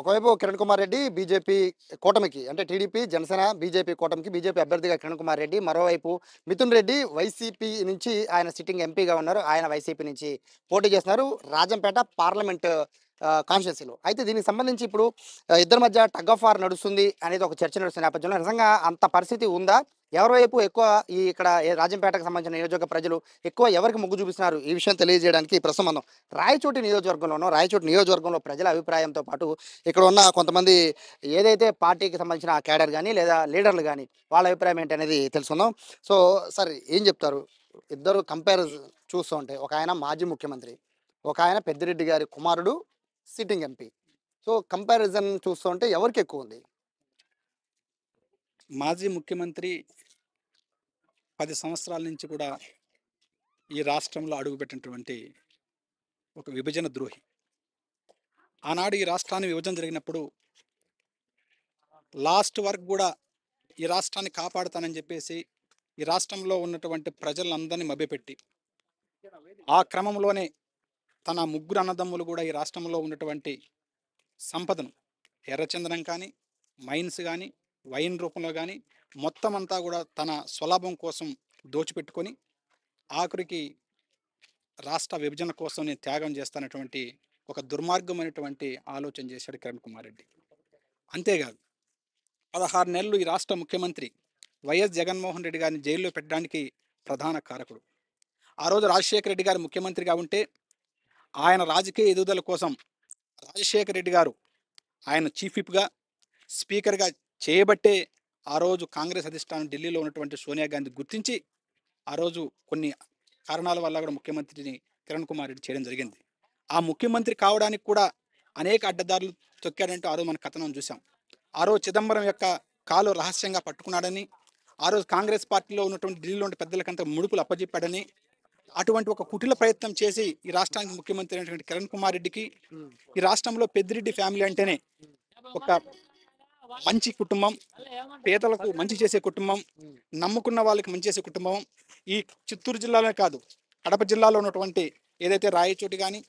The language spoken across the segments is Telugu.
ఒకవైపు కిరణ్ కుమార్ రెడ్డి బీజేపీ కూటమికి అంటే టీడీపీ జనసేన బీజేపీ కూటమికి బీజేపీ అభ్యర్థిగా కిరణ్ కుమార్ రెడ్డి మరోవైపు మిథున్ రెడ్డి వైసీపీ నుంచి ఆయన సిట్టింగ్ ఎంపీగా ఉన్నారు ఆయన వైసీపీ నుంచి పోటీ చేస్తున్నారు రాజంపేట పార్లమెంట్ కాన్స్టిట్యున్సీలో అయితే దీనికి సంబంధించి ఇప్పుడు ఇద్దరి మధ్య టగ్ ఆఫ్ వార్ నడుస్తుంది అనేది ఒక చర్చ నడుస్తున్న నేపథ్యంలో నిజంగా అంత పరిస్థితి ఉందా ఎవరివైపు ఎక్కువ ఈ ఇక్కడ రాజంపేటకు సంబంధించిన నియోజక ప్రజలు ఎక్కువ ఎవరికి మొగ్గు చూపిస్తున్నారు ఈ విషయం తెలియజేయడానికి ప్రస్తుతం మనం రాయచోటి నియోజకవర్గంలోనో రాయచోటి నియోజకవర్గంలో ప్రజల అభిప్రాయంతో పాటు ఇక్కడ ఉన్న కొంతమంది ఏదైతే పార్టీకి సంబంధించిన క్యాడర్ కానీ లేదా లీడర్లు కానీ వాళ్ళ అభిప్రాయం అనేది తెలుసుకుందాం సో సార్ ఏం చెప్తారు ఇద్దరు కంపేర్ చూస్తూ ఉంటే ఒక ఆయన మాజీ ముఖ్యమంత్రి ఒక ఆయన పెద్దిరెడ్డి గారి కుమారుడు సిట్టింగ్ ఎంపీ సో కంపారిజన్ చూస్తుంటే ఎవరికి ఎక్కువ ఉంది మాజీ ముఖ్యమంత్రి పది సంవత్సరాల నుంచి కూడా ఈ రాష్ట్రంలో అడుగుపెట్టినటువంటి ఒక విభజన ద్రోహి ఆనాడు ఈ రాష్ట్రాన్ని విభజన జరిగినప్పుడు లాస్ట్ వర్క్ కూడా ఈ రాష్ట్రాన్ని కాపాడుతానని చెప్పేసి ఈ రాష్ట్రంలో ఉన్నటువంటి ప్రజలందరినీ మభ్యపెట్టి ఆ క్రమంలోనే తన ముగ్గురు అన్నదమ్ములు కూడా ఈ రాష్ట్రంలో ఉన్నటువంటి సంపదను ఎర్రచందనం కానీ మైన్స్ కానీ వైన్ రూపంలో కానీ మొత్తం అంతా కూడా తన స్వలాభం కోసం దోచిపెట్టుకొని ఆఖరికి రాష్ట్ర విభజన కోసం నేను త్యాగం చేస్తానటువంటి ఒక దుర్మార్గమైనటువంటి ఆలోచన చేశాడు కిరణ్ కుమార్ రెడ్డి అంతేకాదు పదహారు నెలలు ఈ రాష్ట్ర ముఖ్యమంత్రి వైఎస్ జగన్మోహన్ రెడ్డి గారిని జైల్లో పెట్టడానికి ప్రధాన కారకుడు ఆ రోజు రాజశేఖర రెడ్డి గారు ముఖ్యమంత్రిగా ఉంటే ఆయన రాజకీయ ఎదుగుదల కోసం రాజశేఖర రెడ్డి గారు ఆయన చీఫ్ విప్గా స్పీకర్గా చేయబట్టే ఆ రోజు కాంగ్రెస్ అధిష్టానం ఢిల్లీలో ఉన్నటువంటి సోనియా గాంధీ గుర్తించి ఆ రోజు కొన్ని కారణాల వల్ల కూడా ముఖ్యమంత్రిని కిరణ్ కుమార్ రెడ్డి చేయడం జరిగింది ఆ ముఖ్యమంత్రి కావడానికి కూడా అనేక అడ్డదారులు తొక్కాడంటూ ఆ రోజు మన కథనం చూసాం ఆ రోజు చిదంబరం యొక్క కాలు రహస్యంగా పట్టుకున్నాడని ఆ రోజు కాంగ్రెస్ పార్టీలో ఉన్నటువంటి ఢిల్లీలో ఉన్న పెద్దలకంతా ముడుపులు అప్పజెప్పాడని అటువంటి ఒక కుటిల ప్రయత్నం చేసి ఈ రాష్ట్రానికి ముఖ్యమంత్రి అయినటువంటి కిరణ్ కుమార్ రెడ్డికి ఈ రాష్ట్రంలో పెద్దిరెడ్డి ఫ్యామిలీ అంటేనే ఒక మంచి కుటుంబం పేదలకు మంచి చేసే కుటుంబం నమ్ముకున్న వాళ్ళకి మంచి చేసే కుటుంబం ఈ చిత్తూరు జిల్లాలోనే కాదు కడప జిల్లాలో ఉన్నటువంటి ఏదైతే రాయచోటి కానీ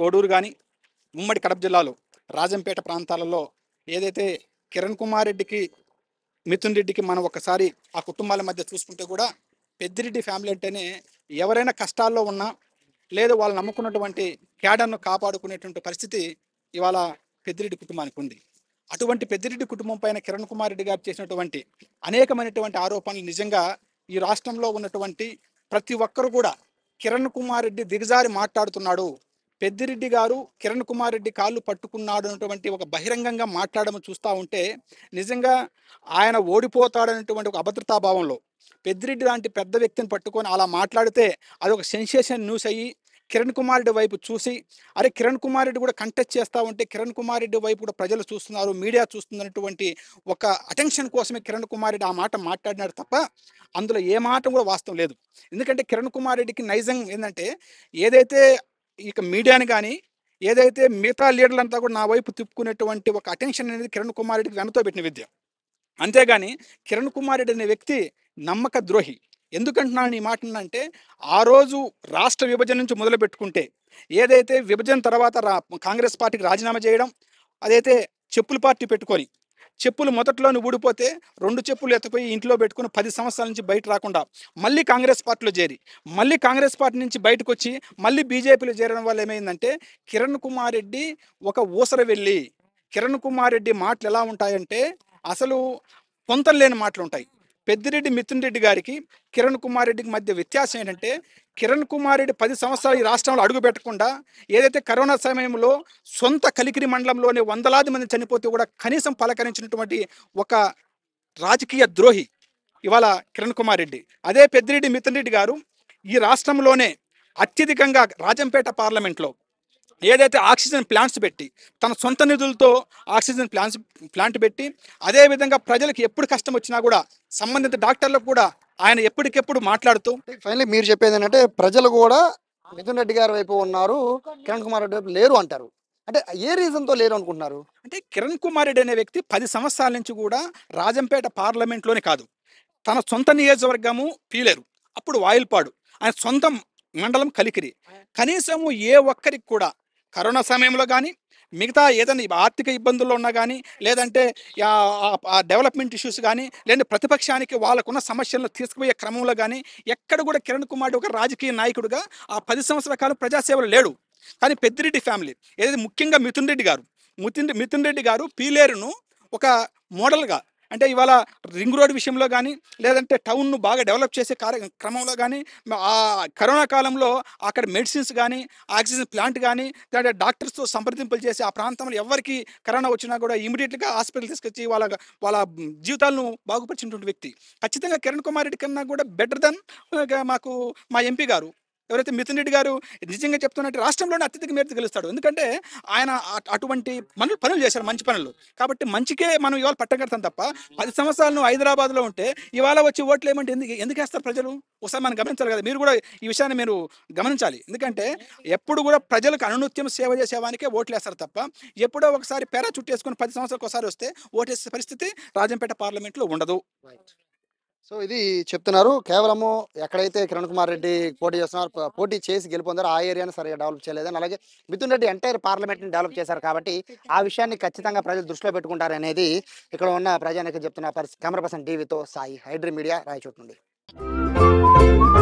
కోడూరు కానీ ఉమ్మడి కడప జిల్లాలో రాజంపేట ప్రాంతాలలో ఏదైతే కిరణ్ కుమార్ రెడ్డికి మిథున్ రెడ్డికి మనం ఒకసారి ఆ కుటుంబాల మధ్య చూసుకుంటే కూడా పెద్దిరెడ్డి ఫ్యామిలీ అంటేనే ఎవరైనా కష్టాల్లో ఉన్నా లేదు వాళ్ళు నమ్ముకున్నటువంటి క్యాడర్ను కాపాడుకునేటువంటి పరిస్థితి ఇవాళ పెద్దిరెడ్డి కుటుంబానికి ఉంది అటువంటి పెద్దిరెడ్డి కుటుంబం పైన కిరణ్ కుమార్ రెడ్డి గారు చేసినటువంటి అనేకమైనటువంటి ఆరోపణలు నిజంగా ఈ రాష్ట్రంలో ఉన్నటువంటి ప్రతి ఒక్కరు కూడా కిరణ్ కుమార్ రెడ్డి దిగజారి మాట్లాడుతున్నాడు పెద్దిరెడ్డి గారు కిరణ్ కుమార్ రెడ్డి కాళ్ళు పట్టుకున్నాడు అన్నటువంటి ఒక బహిరంగంగా మాట్లాడము చూస్తూ ఉంటే నిజంగా ఆయన ఓడిపోతాడనేటువంటి ఒక అభద్రతాభావంలో పెద్దిరెడ్డి లాంటి పెద్ద వ్యక్తిని పట్టుకొని అలా మాట్లాడితే అది ఒక సెన్సేషన్ న్యూస్ అయ్యి కిరణ్ కుమార్ రెడ్డి వైపు చూసి అరే కిరణ్ కుమార్ రెడ్డి కూడా కంటెస్ట్ చేస్తూ ఉంటే కిరణ్ కుమార్ రెడ్డి వైపు కూడా ప్రజలు చూస్తున్నారు మీడియా చూస్తున్నటువంటి ఒక అటెన్షన్ కోసమే కిరణ్ కుమార్ రెడ్డి ఆ మాట మాట్లాడినారు తప్ప అందులో ఏ మాట కూడా వాస్తవం లేదు ఎందుకంటే కిరణ్ కుమార్ రెడ్డికి నైజం ఏంటంటే ఏదైతే ఇక మీడియాని కానీ ఏదైతే మిగతా లీడర్లంతా కూడా నా వైపు తిప్పుకునేటువంటి ఒక అటెన్షన్ అనేది కిరణ్ కుమార్ రెడ్డికి వెనతో పెట్టిన విద్య అంతేగాని కిరణ్ కుమార్ రెడ్డి అనే వ్యక్తి నమ్మక ద్రోహి ఎందుకంటున్నాను ఈ మాట అంటే ఆ రోజు రాష్ట్ర విభజన నుంచి మొదలు పెట్టుకుంటే ఏదైతే విభజన తర్వాత కాంగ్రెస్ పార్టీకి రాజీనామా చేయడం అదైతే చెప్పుల పార్టీ పెట్టుకొని చెప్పులు మొదట్లోనే ఊడిపోతే రెండు చెప్పులు ఎత్తుపోయి ఇంట్లో పెట్టుకుని పది సంవత్సరాల నుంచి బయట రాకుండా మళ్ళీ కాంగ్రెస్ పార్టీలో చేరి మళ్ళీ కాంగ్రెస్ పార్టీ నుంచి బయటకు వచ్చి మళ్ళీ బీజేపీలో చేరడం వల్ల ఏమైందంటే కిరణ్ కుమార్ రెడ్డి ఒక ఊసర వెళ్ళి కిరణ్ కుమార్ రెడ్డి మాటలు ఎలా ఉంటాయంటే అసలు లేని మాటలు ఉంటాయి పెద్దిరెడ్డి మిథున్ రెడ్డి గారికి కిరణ్ కుమార్ రెడ్డికి మధ్య వ్యత్యాసం ఏంటంటే కిరణ్ కుమార్ రెడ్డి పది సంవత్సరాలు ఈ రాష్ట్రంలో అడుగు పెట్టకుండా ఏదైతే కరోనా సమయంలో సొంత కలికిరి మండలంలోనే వందలాది మంది చనిపోతే కూడా కనీసం పలకరించినటువంటి ఒక రాజకీయ ద్రోహి ఇవాళ కిరణ్ కుమార్ రెడ్డి అదే పెద్దిరెడ్డి మిథున్ రెడ్డి గారు ఈ రాష్ట్రంలోనే అత్యధికంగా రాజంపేట పార్లమెంట్లో ఏదైతే ఆక్సిజన్ ప్లాంట్స్ పెట్టి తన సొంత నిధులతో ఆక్సిజన్ ప్లాంట్స్ ప్లాంట్ పెట్టి అదేవిధంగా ప్రజలకు ఎప్పుడు కష్టం వచ్చినా కూడా సంబంధిత డాక్టర్లకు కూడా ఆయన ఎప్పటికెప్పుడు మాట్లాడుతూ ఫైనలీ మీరు చెప్పేది ఏంటంటే ప్రజలు కూడా మిథున్ రెడ్డి గారి వైపు ఉన్నారు కిరణ్ కుమార్ రెడ్డి వైపు లేరు అంటారు అంటే ఏ రీజన్తో లేరు అనుకుంటున్నారు అంటే కిరణ్ కుమార్ రెడ్డి అనే వ్యక్తి పది సంవత్సరాల నుంచి కూడా రాజంపేట పార్లమెంట్లోనే కాదు తన సొంత నియోజకవర్గము పీలేరు అప్పుడు వాయిల్పాడు ఆయన సొంతం మండలం కలికిరి కనీసము ఏ ఒక్కరికి కూడా కరోనా సమయంలో కానీ మిగతా ఏదైనా ఆర్థిక ఇబ్బందుల్లో ఉన్నా కానీ లేదంటే డెవలప్మెంట్ ఇష్యూస్ కానీ లేదంటే ప్రతిపక్షానికి వాళ్ళకున్న సమస్యలను తీసుకుపోయే క్రమంలో కానీ ఎక్కడ కూడా కిరణ్ కుమార్ ఒక రాజకీయ నాయకుడుగా ఆ పది సంవత్సరాల కాలం ప్రజాసేవలు లేడు కానీ పెద్దిరెడ్డి ఫ్యామిలీ ఏదైతే ముఖ్యంగా మిథున్ రెడ్డి గారు మిథున్ మిథున్ రెడ్డి గారు పీలేరును ఒక మోడల్గా అంటే ఇవాళ రింగ్ రోడ్ విషయంలో కానీ లేదంటే టౌన్ను బాగా డెవలప్ చేసే క్రమంలో కానీ ఆ కరోనా కాలంలో అక్కడ మెడిసిన్స్ కానీ ఆక్సిజన్ ప్లాంట్ కానీ లేదంటే డాక్టర్స్తో సంప్రదింపులు చేసి ఆ ప్రాంతంలో ఎవరికి కరోనా వచ్చినా కూడా ఇమీడియట్గా హాస్పిటల్ తీసుకొచ్చి వాళ్ళ వాళ్ళ జీవితాలను బాగుపరిచినటువంటి వ్యక్తి ఖచ్చితంగా కిరణ్ కుమార్ రెడ్డి కన్నా కూడా బెటర్ దెన్ మాకు మా ఎంపీ గారు ఎవరైతే మిథున్ రెడ్డి గారు నిజంగా చెప్తున్నట్టు రాష్ట్రంలోనే అత్యధిక మేరకు గెలుస్తాడు ఎందుకంటే ఆయన అటువంటి పనులు పనులు చేశారు మంచి పనులు కాబట్టి మంచికే మనం ఇవాళ పట్టం కడతాం తప్ప పది సంవత్సరాలు నువ్వు హైదరాబాద్లో ఉంటే ఇవాళ వచ్చి ఓట్లు ఏమంటే ఎందుకు ఎందుకు వేస్తారు ప్రజలు ఒకసారి మనం గమనించాలి కదా మీరు కూడా ఈ విషయాన్ని మీరు గమనించాలి ఎందుకంటే ఎప్పుడు కూడా ప్రజలకు అనునిత్యం సేవ చేసేవానికే ఓట్లు వేస్తారు తప్ప ఎప్పుడో ఒకసారి పేరా చుట్టేసుకుని పది సంవత్సరాలకు ఒకసారి వస్తే ఓటేసే పరిస్థితి రాజంపేట పార్లమెంట్లో ఉండదు సో ఇది చెప్తున్నారు కేవలము ఎక్కడైతే కిరణ్ కుమార్ రెడ్డి పోటీ చేస్తున్నారు పోటీ చేసి గెలుపొందారు ఆ ఏరియాను సరిగా డెవలప్ చేయలేదని అలాగే మిథున్ రెడ్డి ఎంటైర్ పార్లమెంట్ని డెవలప్ చేశారు కాబట్టి ఆ విషయాన్ని ఖచ్చితంగా ప్రజలు దృష్టిలో పెట్టుకుంటారనేది ఇక్కడ ఉన్న ప్రజానికి చెప్తున్న పరిస్థితి కెమెరా పర్సన్ టీవీతో సాయి హైడ్రీ మీడియా రాయచోటు నుండి